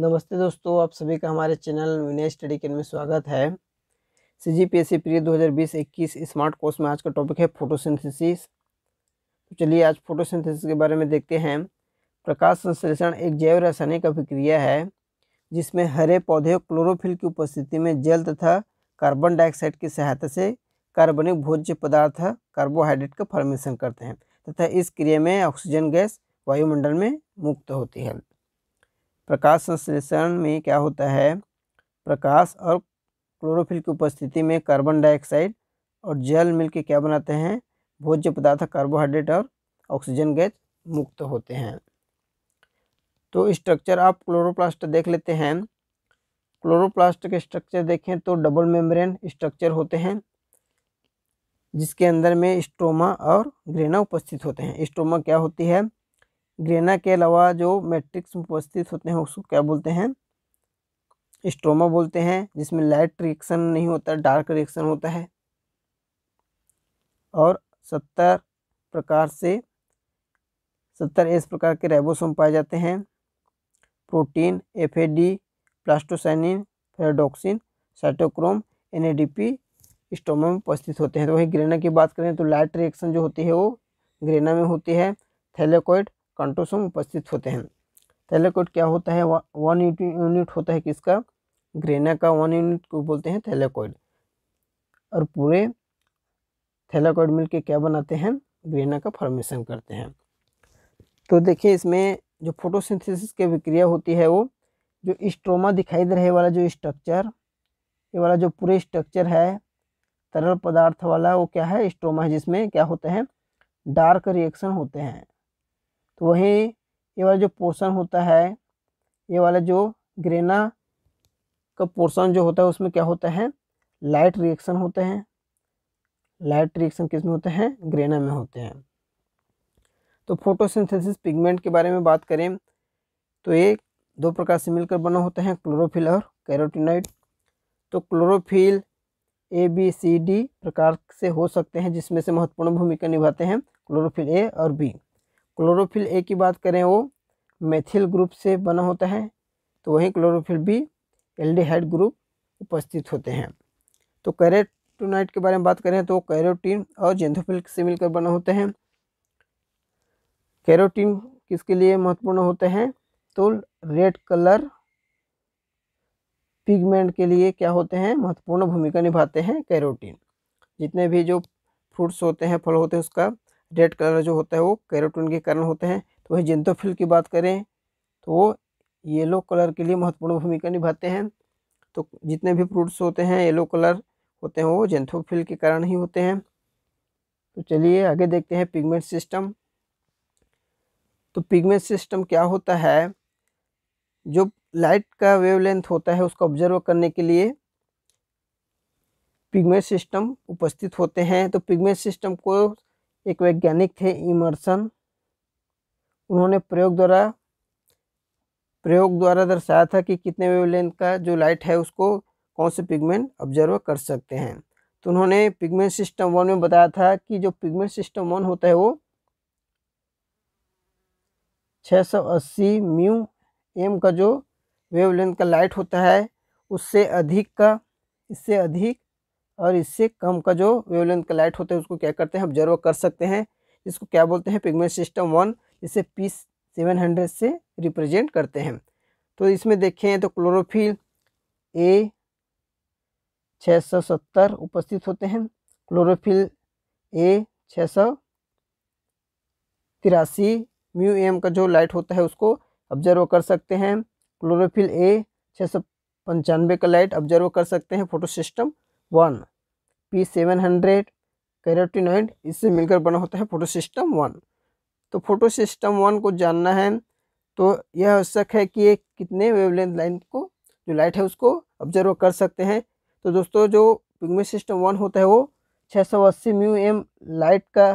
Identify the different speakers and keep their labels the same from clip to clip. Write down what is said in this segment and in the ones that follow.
Speaker 1: नमस्ते दोस्तों आप सभी का हमारे चैनल विनय स्टडी केंद्र में स्वागत है C G P S C pre दो हज़ार स्मार्ट कोर्स में आज का टॉपिक है फोटोसिंथेसिस तो चलिए आज फोटोसिंथेसिस के बारे में देखते हैं प्रकाश संश्लेषण एक जैव रासायनिक अभिक्रिया है जिसमें हरे पौधे क्लोरोफिल की उपस्थिति में जल तथा कार्बन डाइऑक्साइड की सहायता से कार्बनिक भोज्य पदार्थ कार्बोहाइड्रेट का फॉर्मेशन करते हैं तथा इस क्रिया में ऑक्सीजन गैस वायुमंडल में मुक्त होती है प्रकाश संश्लेषण में क्या होता है प्रकाश और क्लोरोफिल की उपस्थिति में कार्बन डाइऑक्साइड और जल मिलकर क्या बनाते हैं भोज्य पदार्थ कार्बोहाइड्रेट और ऑक्सीजन गैस मुक्त होते हैं तो स्ट्रक्चर आप क्लोरोप्लास्ट देख लेते हैं क्लोरोप्लास्ट के स्ट्रक्चर देखें तो डबल मेम्ब्रेन स्ट्रक्चर होते हैं जिसके अंदर में स्ट्रोमा और ग्रेना उपस्थित होते हैं स्ट्रोमा क्या होती है ग्रेना के अलावा जो मैट्रिक्स में उपस्थित होते हैं उसको क्या बोलते हैं स्ट्रोमा बोलते हैं जिसमें लाइट रिएक्शन नहीं होता डार्क रिएक्शन होता है और सत्तर प्रकार से सत्तर इस प्रकार के रेबोसोम पाए जाते हैं protein F A D plastocyanin ferredoxin cytochrome N A P stoma में उपस्थित होते हैं तो वही ग्रेना की बात करें तो लाइट रिएक्शन जो होती है वो ग्रेना में होती है थैलेकोइड कंटोसम उपस्थित होते हैं थैलेकोट क्या होता है वन यूनिट होता है किसका ग्रेना का वन यूनिट को बोलते हैं थैलेकोइड और पूरे थैलेकोइड मिलके क्या बनाते हैं ग्रेना का फॉर्मेशन करते हैं तो देखिए इसमें जो फोटोसिंथेसिस की विक्रिया होती है वो जो स्ट्रोमा दिखाई दे रहे वाला जो स्ट्रक्चर ये वाला जो पूरे स्ट्रक्चर है तरल पदार्थ वाला वो क्या है स्ट्रोमा है जिसमें क्या होते हैं डार्क रिएक्शन होते हैं तो वहीं ये वाला जो पोर्शन होता है ये वाला जो ग्रेना का पोर्शन जो होता है उसमें क्या होता है लाइट रिएक्शन होते हैं लाइट रिएक्शन किस में होते हैं ग्रेना में होते हैं तो फोटोसिंथेसिस पिगमेंट के बारे में बात करें तो ये दो प्रकार से मिलकर बना होता है क्लोरोफिल और कैरोटिनाइड तो chlorophyll A B C D प्रकार से हो सकते हैं जिसमें से महत्वपूर्ण भूमिका निभाते हैं क्लोरोफिल ए और बी क्लोरोफिल ए की बात करें वो मेथिल ग्रुप से बना होता है तो वहीं क्लोरोफिल बी एल्डिहाइड ग्रुप उपस्थित होते हैं तो कैरेटोनाइट के बारे में बात करें तो कैरोटीन और जेंथोफिल से मिलकर बना होते हैं कैरोटीन किसके लिए महत्वपूर्ण होते हैं तो रेड कलर पिगमेंट के लिए क्या होते हैं महत्वपूर्ण भूमिका निभाते हैं कैरोटीन जितने भी जो फ्रूट्स होते हैं फल होते हैं उसका रेड कलर जो होता है वो कैरोटीन के कारण होते हैं तो वहीं जेंथोफिल की बात करें तो वो येलो कलर के लिए महत्वपूर्ण भूमिका निभाते हैं तो जितने भी फ्रूट्स होते हैं येलो कलर होते हैं वो जेंथोफिल के कारण ही होते हैं तो चलिए आगे देखते हैं पिगमेंट सिस्टम तो पिगमेंट सिस्टम क्या होता है जो लाइट का वेवलेंथ होता है उसको ऑब्जर्व करने के लिए पिगमेंट सिस्टम उपस्थित होते हैं तो पिगमेंट सिस्टम को एक वैज्ञानिक थे इमर्सन उन्होंने प्रयोग द्वारा प्रयोग द्वारा दर्शाया था कि कितने वेवलेंथ का जो लाइट है उसको कौन से पिगमेंट ऑब्जर्व कर सकते हैं तो उन्होंने पिगमेंट सिस्टम वन में बताया था कि जो पिगमेंट सिस्टम वन होता है वो 680 म्यू एम का जो वेवलेंथ का लाइट होता है उससे अधिक का इससे अधिक और इससे कम का जो वेवलेंथ का लाइट होता है उसको क्या करते हैं ऑब्जर्व कर सकते हैं इसको क्या बोलते हैं पिगमेंट सिस्टम वन इसे पी सेवन हंड्रेड से रिप्रेजेंट करते हैं तो इसमें देखें तो क्लोरोफिल ए छः सौ सत्तर उपस्थित होते हैं क्लोरोफिल ए छः सौ तिरासी म्यू एम का जो लाइट होता है उसको ऑब्जर्व कर सकते हैं क्लोरोफिल ए छः सौ पंचानवे का लाइट ऑब्जर्व कर सकते हैं photosystem one P seven hundred carotenoid इससे मिलकर बना होता है फोटो सिस्टम वन तो फोटो सिस्टम वन को जानना है तो यह आवश्यक है कि ये कितने वेवलेंथ लाइन को जो लाइट है उसको ऑब्जर्व कर सकते हैं तो दोस्तों जो पिगमेंट सिस्टम वन होता है वो छः सौ अस्सी म्यू एम लाइट का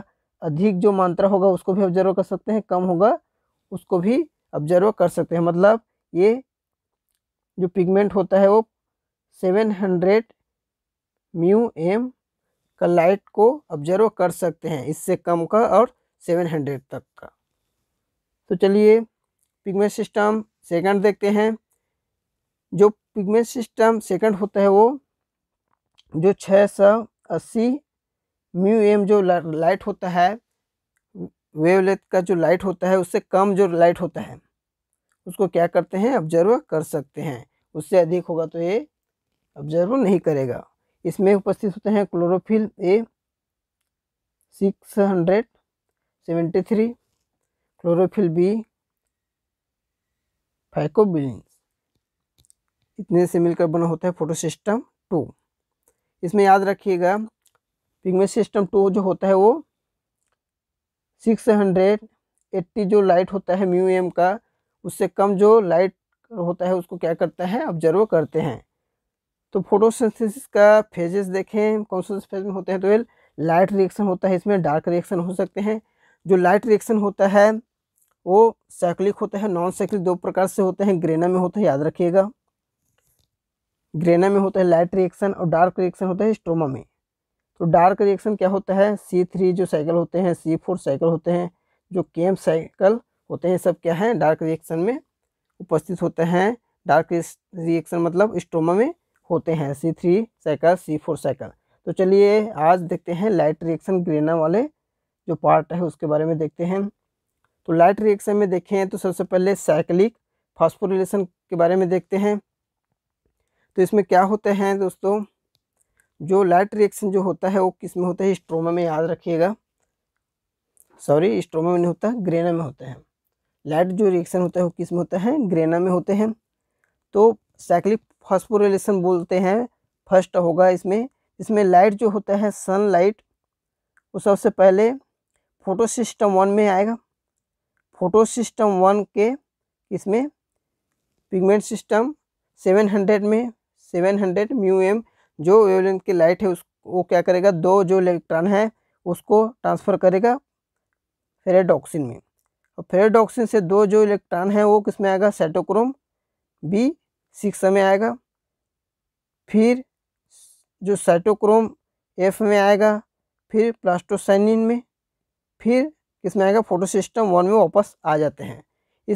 Speaker 1: अधिक जो मात्रा होगा उसको भी ऑब्जर्व कर सकते हैं कम होगा उसको भी ऑब्जर्व कर सकते हैं मतलब ये जो पिगमेंट होता है वो सेवन हंड्रेड म्यू एम का लाइट को ऑब्जर्व कर सकते हैं इससे कम का और सेवन हंड्रेड तक का तो चलिए पिगमेंट सिस्टम सेकंड देखते हैं जो पिगमेंट सिस्टम सेकंड होता है वो जो छः सौ अस्सी म्यू एम जो लाइट होता है वेवलेथ का जो लाइट होता है उससे कम जो लाइट होता है उसको क्या करते हैं ऑब्जर्व कर सकते हैं उससे अधिक होगा तो ये ऑब्जर्व नहीं करेगा इसमें उपस्थित होते हैं chlorophyll A six hundred seventy three chlorophyll B phycobilin इतने से मिलकर बना होता है फोटो सिस्टम टू इसमें याद रखिएगा पिगमेंट सिस्टम टू जो होता है वो सिक्स हंड्रेड एट्टी जो लाइट होता है म्यू एम का उससे कम जो लाइट होता है उसको क्या करता है ऑब्जर्व करते हैं तो फोटोसिंथेसिस का फेजेस देखें कौन से फेज में होते हैं तो लाइट रिएक्शन होता है इसमें डार्क रिएक्शन हो सकते हैं जो लाइट रिएक्शन होता है वो साइक्लिक होता है नॉन साइक्लिक दो प्रकार से होते हैं ग्रेना में होता है याद रखिएगा ग्रेना में होता है लाइट रिएक्शन और डार्क रिएक्शन होता है स्ट्रोमा में तो डार्क रिएक्शन क्या होता है सी थ्री जो साइकिल होते हैं सी फोर साइकिल होते हैं जो केम साइकिल होते हैं सब क्या है डार्क रिएक्शन में उपस्थित होते हैं डार्क रिएक्शन मतलब स्ट्रोमा में होते हैं C three cycle C four cycle तो चलिए आज देखते हैं लाइट रिएक्शन ग्रेना वाले जो पार्ट है उसके बारे में देखते हैं तो लाइट रिएक्शन में देखें तो सबसे पहले साइकिलिक फॉस्फोरिलेशन के बारे में देखते हैं तो इसमें क्या होते हैं दोस्तों जो लाइट रिएक्शन जो होता है वो किस में होता है स्ट्रोमा में याद रखिएगा सॉरी स्ट्रोमा में नहीं होता ग्रेना में होता है लाइट जो रिएक्शन होता है वो किस में होता है ग्रेना में होते हैं तो साइक्लिक फॉस्फोरिलेशन बोलते हैं फर्स्ट होगा इसमें इसमें लाइट जो होता है सन लाइट वो सबसे पहले फोटो सिस्टम वन में आएगा फोटो सिस्टम वन के इसमें पिगमेंट सिस्टम सेवन हंड्रेड में सेवन हंड्रेड म्यू एम जो वेवलेंथ की लाइट है उस वो क्या करेगा दो जो इलेक्ट्रॉन है उसको ट्रांसफ़र करेगा फेरेडॉक्सिन में और फेरेडॉक्सिन से दो जो इलेक्ट्रॉन है वो किसमें आएगा सेटोक्रोम बी सिक्स में आएगा फिर जो साइटोक्रोम एफ में आएगा फिर प्लास्टोसाइनिन में फिर इसमें आएगा फोटोसिस्टम वन में वापस आ जाते हैं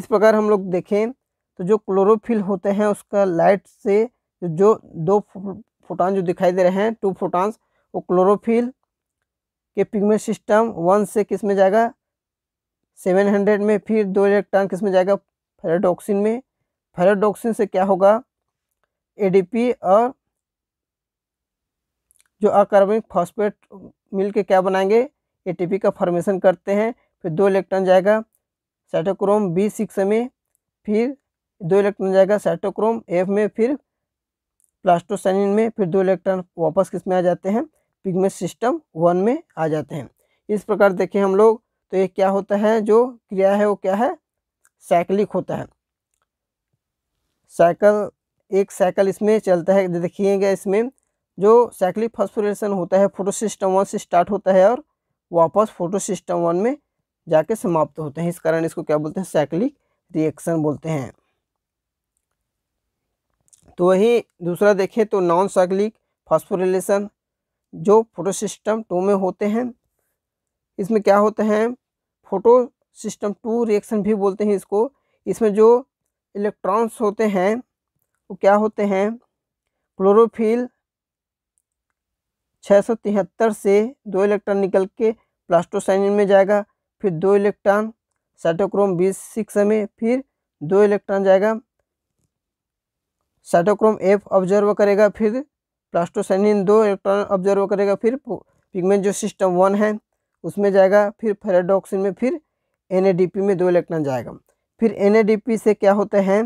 Speaker 1: इस प्रकार हम लोग देखें तो जो क्लोरोफिल होते हैं उसका लाइट से जो दो फोटान जो दिखाई दे रहे हैं टू फोटॉन्स वो क्लोरोफिल के पिगमेंट सिस्टम वन से किस में जाएगा सेवन हंड्रेड में फिर दो इलेक्ट्रॉन किस में जाएगा फेराडोक्सिन में फेरेडोक्सिन से क्या होगा एडीपी और जो अकार्बनिक फॉस्फेट मिलके क्या बनाएंगे एटीपी का फॉर्मेशन करते हैं फिर दो इलेक्ट्रॉन जाएगा साइटोक्रोम बी सिक्स में फिर दो इलेक्ट्रॉन जाएगा साइटोक्रोम एफ में फिर प्लास्टोसाइनिन में फिर दो इलेक्ट्रॉन वापस किस में आ जाते हैं पिगमेंट सिस्टम वन में आ जाते हैं इस प्रकार देखें हम लोग तो ये क्या होता है जो क्रिया है वो क्या है साइक्लिक होता है साइकिल एक साइकिल इसमें चलता है देखिएगा इसमें जो साइकिलिक फॉस्फोरेशन होता है फोटो सिस्टम वन से स्टार्ट होता है और वापस फोटो सिस्टम वन में जाके समाप्त होते हैं इस कारण इसको क्या बोलते हैं साइकिलिक रिएक्शन बोलते हैं तो वही दूसरा देखें तो नॉन साइकिलिक फॉस्फोरेशन जो फोटो सिस्टम टू में होते हैं इसमें क्या होते हैं फोटो सिस्टम टू रिएक्शन भी बोलते हैं इसको इसमें जो इलेक्ट्रॉन्स होते हैं वो क्या होते हैं क्लोरोफिल तिहत्तर से दो इलेक्ट्रॉन निकल के प्लास्टोसाइनिन में जाएगा फिर दो इलेक्ट्रॉन साइटोक्रोम बी सिक्स में फिर दो इलेक्ट्रॉन जाएगा साइटोक्रोम एफ ऑब्जर्व करेगा फिर प्लास्टोसाइनिन दो इलेक्ट्रॉन ऑब्जर्व करेगा फिर पिगमेंट जो सिस्टम वन है उसमें जाएगा फिर फेराडॉक्सिन में फिर एन में दो इलेक्ट्रॉन जाएगा फिर एन से क्या होते हैं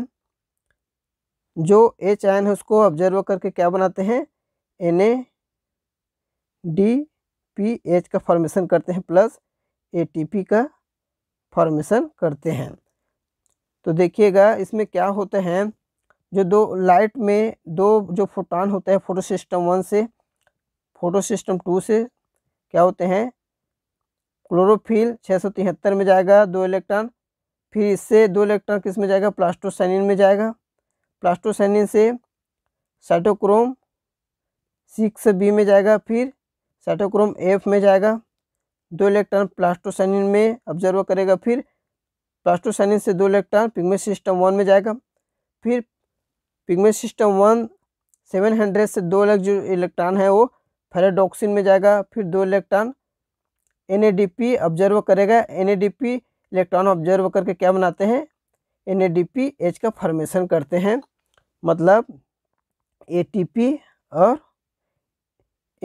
Speaker 1: जो एच आयन है उसको ऑब्जर्व करके क्या बनाते हैं N A D P H का फॉर्मेशन करते हैं प्लस ए टी पी का फॉर्मेशन करते हैं तो देखिएगा इसमें क्या होते हैं जो दो लाइट में दो जो फोटान होते हैं फोटो सिस्टम वन से फोटो सिस्टम टू से क्या होते हैं क्लोरोफिल छः में जाएगा दो इलेक्ट्रॉन फिर इससे दो इलेक्ट्रॉन किस में जाएगा प्लास्टोसाइनिन में जाएगा प्लास्टोसाइनिन से साइटोक्रोम सिक्स बी में जाएगा फिर साइटोक्रोम एफ में जाएगा दो इलेक्ट्रॉन प्लास्टोसाइनिन में ऑब्जर्व करेगा फिर प्लास्टोसाइनिन से दो इलेक्ट्रॉन पिगमेंट सिस्टम वन में जाएगा फिर pigment system one seven hundred से दो अलग जो इलेक्ट्रॉन है वो फेराडोक्सिन में जाएगा फिर दो इलेक्ट्रॉन एन ऑब्जर्व करेगा एन इलेक्ट्रॉन ऑब्जर्व करके क्या बनाते हैं N A D P H का फॉर्मेशन करते हैं मतलब ए टी पी और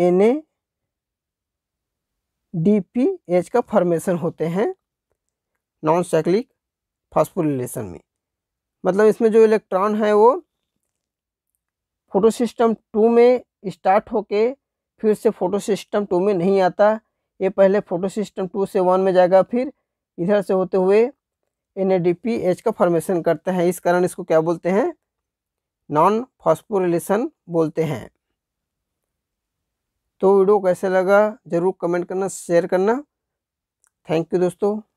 Speaker 1: N A D P H का फॉर्मेशन होते हैं नॉन साइक्लिक फॉस्फोरिलेशन में मतलब इसमें जो इलेक्ट्रॉन है वो फोटो सिस्टम टू में स्टार्ट होके फिर से फोटो सिस्टम टू में नहीं आता ये पहले फोटो सिस्टम टू से वन में जाएगा फिर इधर से होते हुए एन एच का फॉर्मेशन करते हैं इस कारण इसको क्या बोलते हैं नॉन फॉस्पोरेशन बोलते हैं तो वीडियो कैसे लगा ज़रूर कमेंट करना शेयर करना थैंक यू दोस्तों